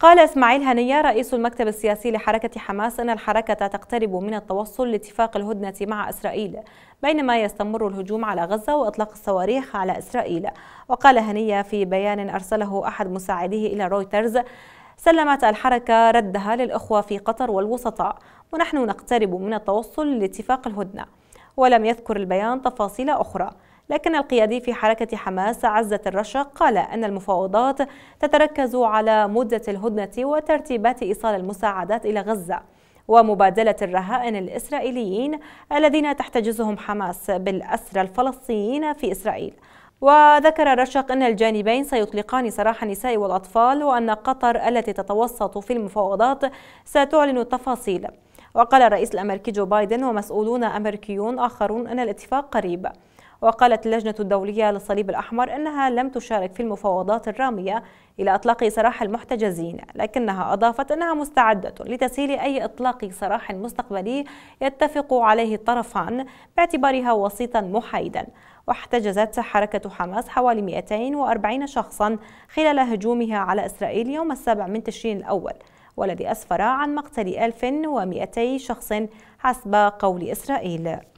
قال إسماعيل هنية رئيس المكتب السياسي لحركة حماس أن الحركة تقترب من التوصل لاتفاق الهدنة مع إسرائيل بينما يستمر الهجوم على غزة وإطلاق الصواريخ على إسرائيل وقال هنية في بيان أرسله أحد مساعديه إلى رويترز سلمت الحركة ردها للأخوة في قطر والوسطاء ونحن نقترب من التوصل لاتفاق الهدنة ولم يذكر البيان تفاصيل أخرى لكن القيادي في حركة حماس عزة الرشق قال أن المفاوضات تتركز على مدة الهدنة وترتيبات إيصال المساعدات إلى غزة ومبادلة الرهائن الإسرائيليين الذين تحتجزهم حماس بالأسرى الفلسطينيين في إسرائيل وذكر رشق أن الجانبين سيطلقان سراح النساء والأطفال وأن قطر التي تتوسط في المفاوضات ستعلن التفاصيل وقال الرئيس الأمريكي جو بايدن ومسؤولون أمريكيون آخرون أن الاتفاق قريب وقالت اللجنة الدولية للصليب الأحمر أنها لم تشارك في المفاوضات الرامية إلى إطلاق سراح المحتجزين لكنها أضافت أنها مستعدة لتسهيل أي إطلاق سراح مستقبلي يتفق عليه الطرفان باعتبارها وسيطا محايدا واحتجزت حركة حماس حوالي 240 شخصا خلال هجومها على إسرائيل يوم السابع من تشرين الأول والذي أسفر عن مقتل 1200 شخص حسب قول إسرائيل